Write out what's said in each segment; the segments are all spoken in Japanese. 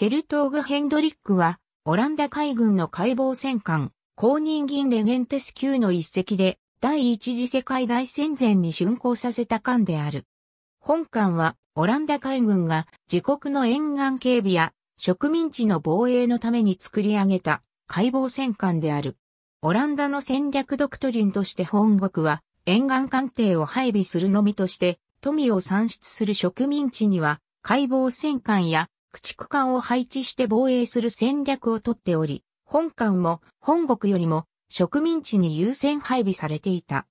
ヘルトーグ・ヘンドリックは、オランダ海軍の解剖戦艦、公認銀レゲンテス級の一隻で、第一次世界大戦前に竣工させた艦である。本艦は、オランダ海軍が自国の沿岸警備や植民地の防衛のために作り上げた解剖戦艦である。オランダの戦略ドクトリンとして本国は沿岸艦艇を配備するのみとして富を産出する植民地には解剖戦艦や駆逐艦を配置して防衛する戦略をとっており、本艦も本国よりも植民地に優先配備されていた。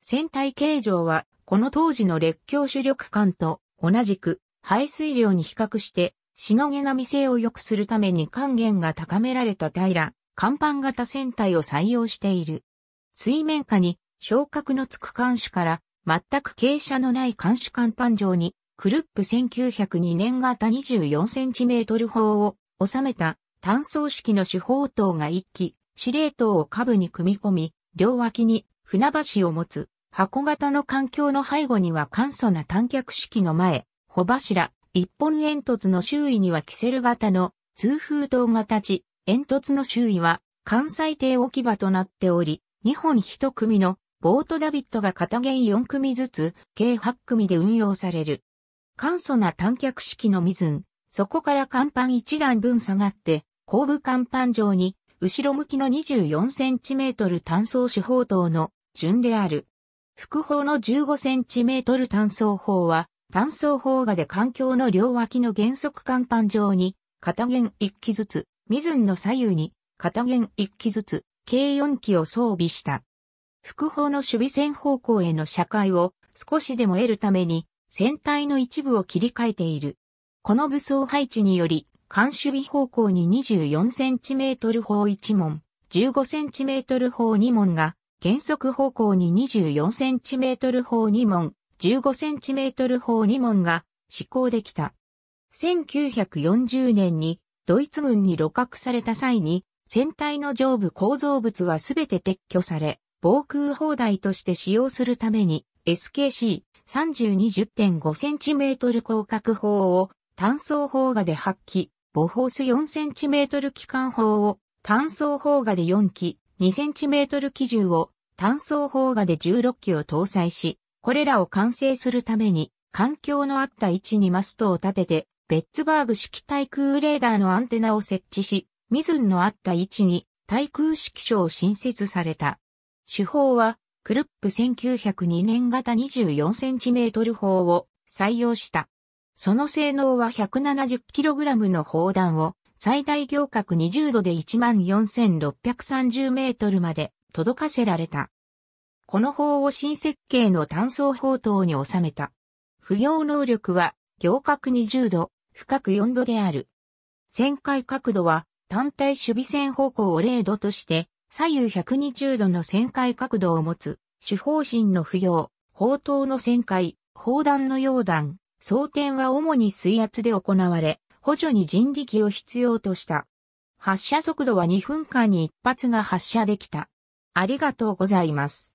船体形状は、この当時の列強主力艦と同じく排水量に比較して、しのげな見性を良くするために還元が高められた平ら、甲板型船体を採用している。水面下に、昇格のつく艦首から、全く傾斜のない艦首甲板上に、クルップ1902年型2 4トル砲を収めた単装式の主砲塔が一機、司令塔を下部に組み込み、両脇に船橋を持つ箱型の環境の背後には簡素な短脚式の前、帆柱、一本煙突の周囲にはキセル型の通風塔が立ち、煙突の周囲は関西艇置き場となっており、2本1組のボートダビットが片弦4組ずつ、計8組で運用される。簡素な短脚式のミズン、そこから甲板一段分下がって、後部甲板上に、後ろ向きの 24cm 単装手法等の順である。副砲の 15cm 単装砲は、単装砲画で環境の両脇の原則甲板上に、片弦1機ずつ、ミズンの左右に、片弦1機ずつ、計4機を装備した。副砲の守備線方向への射界を少しでも得るために、船体の一部を切り替えている。この武装配置により、艦守備方向に 24cm 砲1門、15cm 砲2門が、原則方向に 24cm 砲2門、15cm 砲2門が施行できた。1940年にドイツ軍に露獲された際に、船体の上部構造物はすべて撤去され、防空砲台として使用するために SKC 3 2 5センチメートル広角砲を単装砲画で8機、ボホース4センチメートル機関砲を単装砲画で4機、2センチメートル機銃を単装砲画で16機を搭載し、これらを完成するために環境のあった位置にマストを立てて、ベッツバーグ式対空レーダーのアンテナを設置し、ミズンのあった位置に対空式所を新設された。手法はクルップ1902年型 24cm 砲を採用した。その性能は 170kg の砲弾を最大行角20度で 14,630m まで届かせられた。この砲を新設計の単装砲塔に収めた。不要能力は行角20度、深く4度である。旋回角度は単体守備線方向を0度として左右120度の旋回角度を持つ、主砲針の不要、砲塔の旋回、砲弾の溶弾、装填は主に水圧で行われ、補助に人力を必要とした。発射速度は2分間に1発が発射できた。ありがとうございます。